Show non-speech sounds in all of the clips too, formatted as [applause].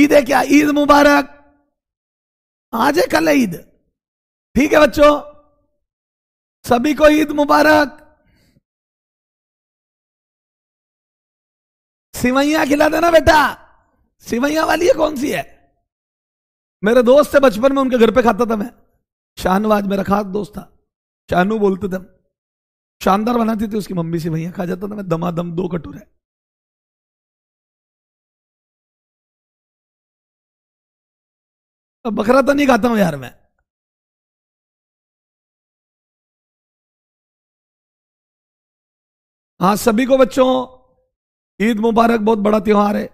ईद है क्या ईद मुबारक आज है कल है ईद ठीक है बच्चों सभी को ईद मुबारक सिवैया खिला देना बेटा सिवैया वाली है कौन सी है मेरे दोस्त थे बचपन में उनके घर पे खाता था मैं शाहनवाज मेरा खास दोस्त था शानू बोलते थे शानदार बनाती थी उसकी मम्मी सिवैया खा जाता था मैं दमादम दो कटोरे बकरा तो नहीं खाता हूं यार मैं हाँ सभी को बच्चों ईद मुबारक बहुत बड़ा त्योहार है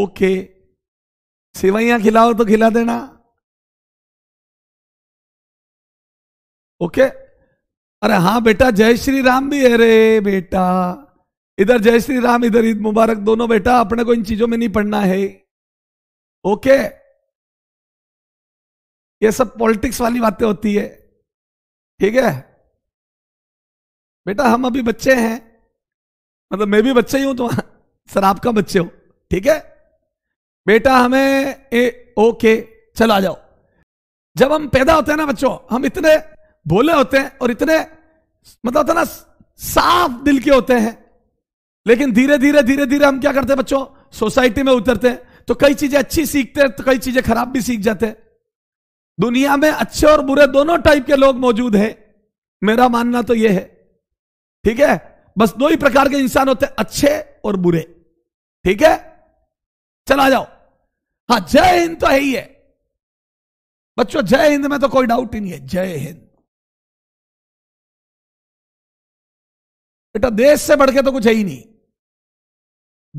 ओके सेवैया खिलाओ तो खिला देना ओके अरे हाँ बेटा जय श्री राम भी है रे बेटा इधर जय श्री राम इधर ईद मुबारक दोनों बेटा अपने को इन चीजों में नहीं पढ़ना है ओके ये सब पॉलिटिक्स वाली बातें होती है ठीक है बेटा हम अभी बच्चे हैं मतलब मैं भी बच्चा ही हूं तो [laughs] सर आपका बच्चे हो ठीक है बेटा हमें ए ओके चलो आ जाओ जब हम पैदा होते हैं ना बच्चों हम इतने भोले होते हैं और इतने मतलब होता ना साफ दिल के होते हैं लेकिन धीरे धीरे धीरे धीरे हम क्या करते हैं बच्चों सोसाइटी में उतरते हैं तो कई चीजें अच्छी सीखते हैं तो कई चीजें खराब भी सीख जाते हैं दुनिया में अच्छे और बुरे दोनों टाइप के लोग मौजूद हैं मेरा मानना तो यह है ठीक है बस दो ही प्रकार के इंसान होते हैं अच्छे और बुरे ठीक है चला जाओ हाँ जय हिंद तो है ही है बच्चों जय हिंद में तो कोई डाउट ही नहीं है जय हिंद बेटा देश से बढ़ के तो कुछ है ही नहीं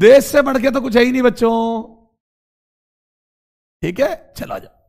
देश से बढ़ के तो कुछ है ही नहीं बच्चों ठीक है चला जाओ